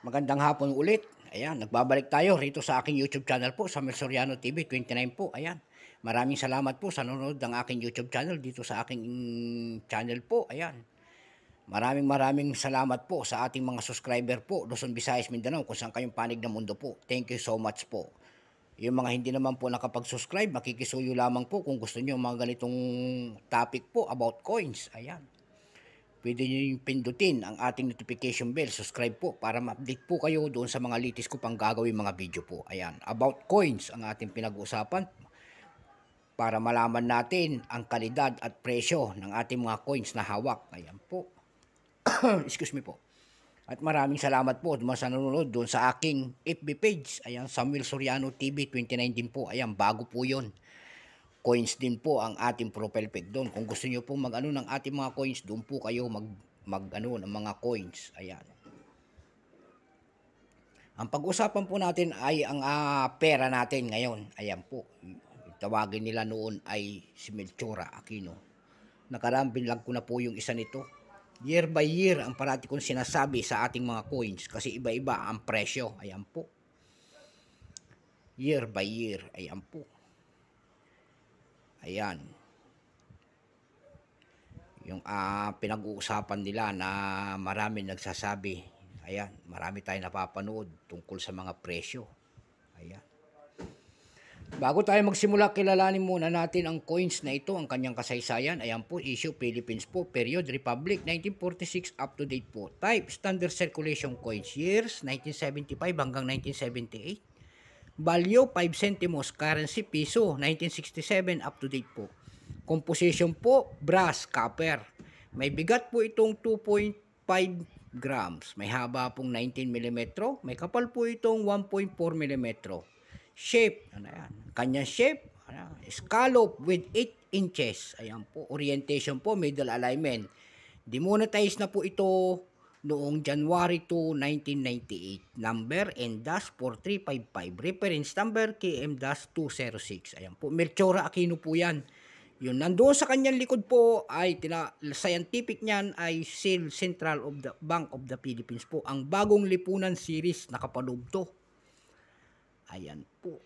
Magandang hapon ulit. Ayan, nagbabalik tayo rito sa aking YouTube channel po, sa Soriano TV 29 po. Ayan, maraming salamat po sa nanonood ng aking YouTube channel dito sa aking channel po. Ayan, maraming maraming salamat po sa ating mga subscriber po, Luzon, Visayas, Mindanao, kung saan kayong panig ng mundo po. Thank you so much po. Yung mga hindi naman po nakapag-subscribe, makikisuyo lamang po kung gusto niyo mga ganitong topic po about coins. Ayan pwede nyo yung pindutin ang ating notification bell. Subscribe po para ma-update po kayo doon sa mga latest ko pang gagawin mga video po. Ayan, about coins ang ating pinag-uusapan para malaman natin ang kalidad at presyo ng ating mga coins na hawak. Ayan po. Excuse me po. At maraming salamat po mga nanonood doon sa aking FB page. Ayan, Samuel Soriano TV 2019 po. Ayan, bago po yon coins din po ang ating profile pic doon. Kung gusto niyo pong mag-ano ng ating mga coins, doon po kayo mag mag ng mga coins. Ayan. Ang pag-usapan po natin ay ang uh, pera natin ngayon. Ayan po. Tawagin nila noon ay si Melchora Aquino. Nakaraang binlog ko na po yung isa nito. Year by year ang parati kong sinasabi sa ating mga coins kasi iba-iba ang presyo. Ayan po. Year by year. Ayan po. Ayan. Yung uh, pinag-uusapan nila na marami nagsasabi. Ayan, marami tayong napapanood tungkol sa mga presyo. Ayan. Bago tayo magsimula, kilalanin muna natin ang coins na ito, ang kanyang kasaysayan. Ayan po, issue Philippines po, period Republic 1946 up to date po. Type standard circulation coins years 1975 hanggang 1978. Value 5 centimos, currency piso, 1967 up to date po. Composition po, brass, copper. May bigat po itong 2.5 grams. May haba pong 19 mm. May kapal po itong 1.4 mm. Shape, ano yan? Kanyang shape, ano, scallop with 8 inches. Ayan po, orientation po, middle alignment. Demonetize na po ito noong January 2, 1998. Number N-4355. Reference number KM-206. Ayan po. Melchora Aquino po yan. Yun, nandoon sa kanyang likod po ay tina, scientific niyan ay SEAL Central of the Bank of the Philippines po. Ang bagong lipunan series nakapaloob to. Ayan po.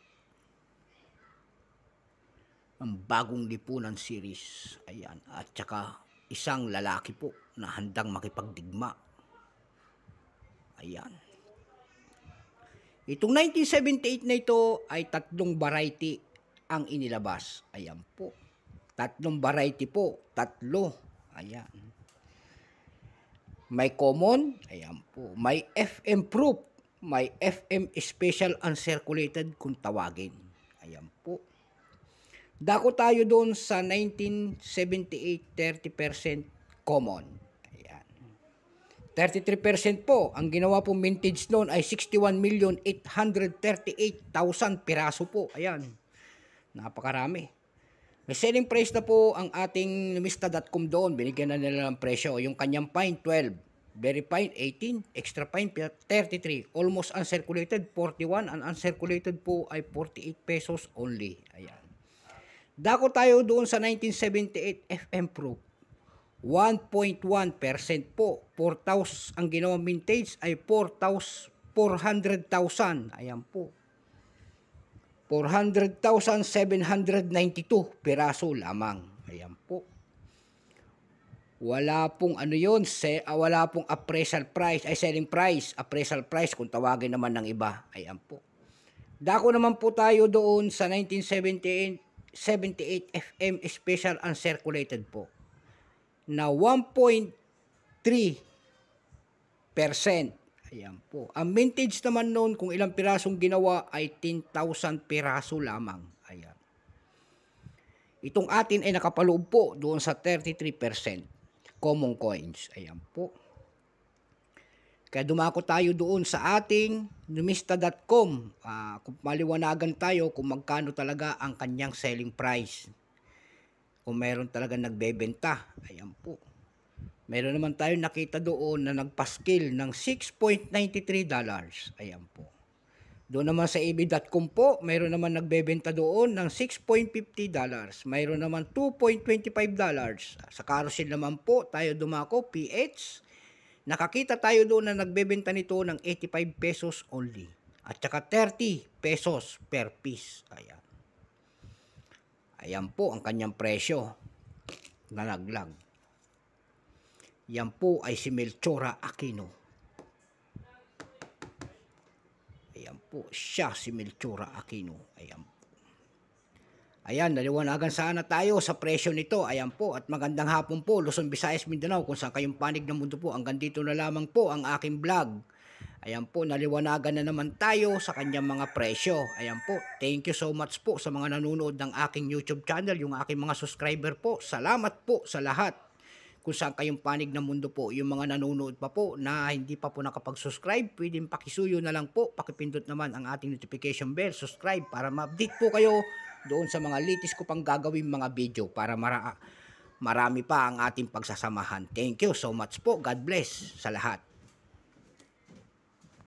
Ang bagong lipunan series. Ayan. At saka isang lalaki po na handang makipagdigma Ayan. Itong 1978 na ito ay tatlong variety ang inilabas. Ayan po. Tatlong variety po. Tatlo. Ayan. May common. Ayan po. May FM proof. May FM special uncirculated kung tawagin. Ayan po. Dako tayo doon sa 1978 30% common. 33% po, ang ginawa po mintage noon ay 61,838,000 piraso po. Ayan, napakarami. May selling price na po ang ating Mista.com doon. Binigyan na nila ng presyo. Yung kanyang pine, 12. Very fine, 18. Extra fine, 33. Almost uncirculated, 41. Ang uncirculated po ay 48 pesos only. Ayan. Dako tayo doon sa 1978 FM Pro. 1.1% po. 4,000 ang ginawa vintage ay 4,000 400,000. Ayan po. 400,792 piraso lamang. Ayan po. Wala pong ano yun, se, ah, wala pong appraisal price, ay selling price, appraisal price kung tawagin naman ng iba. Ayan po. Dako naman po tayo doon sa 1978 78 FM special uncirculated po na 1.3%. Ayan po. Ang vintage naman noon kung ilang pirasong ginawa ay 10,000 piraso lamang. Ayan. Itong atin ay nakapaloob po doon sa 33% common coins. Ayan po. Kaya dumako tayo doon sa ating numista.com. Uh, ah, kung maliwanagan tayo kung magkano talaga ang kanyang selling price kung mayroon talaga nagbebenta. Ayan po. Meron naman tayo nakita doon na nagpaskil ng 6.93 dollars. Ayan po. Doon naman sa ebi.com po, meron naman nagbebenta doon ng 6.50 dollars. Meron naman 2.25 dollars. Sa carousel naman po, tayo dumako, PH. Nakakita tayo doon na nagbebenta nito ng 85 pesos only. At saka 30 pesos per piece. Ayan. Ayan po ang kanyang presyo na naglag. Yan po ay si Melchora Aquino. Ayan po, siya si Melchora Aquino. Ayan po. Ayan, naliwanagan sana tayo sa presyo nito. Ayan po, at magandang hapon po, Luzon, Visayas, Mindanao, kung saan kayong panig ng mundo po. Hanggang dito na lamang po ang aking vlog. Ayan po, naliwanagan na naman tayo sa kanyang mga presyo. Ayan po, thank you so much po sa mga nanonood ng aking YouTube channel, yung aking mga subscriber po. Salamat po sa lahat kung saan kayong panig ng mundo po. Yung mga nanonood pa po na hindi pa po nakapag-subscribe, pwedeng pakisuyo na lang po. Pakipindot naman ang ating notification bell, subscribe para ma-update po kayo doon sa mga latest ko pang gagawin mga video para mara marami pa ang ating pagsasamahan. Thank you so much po. God bless sa lahat.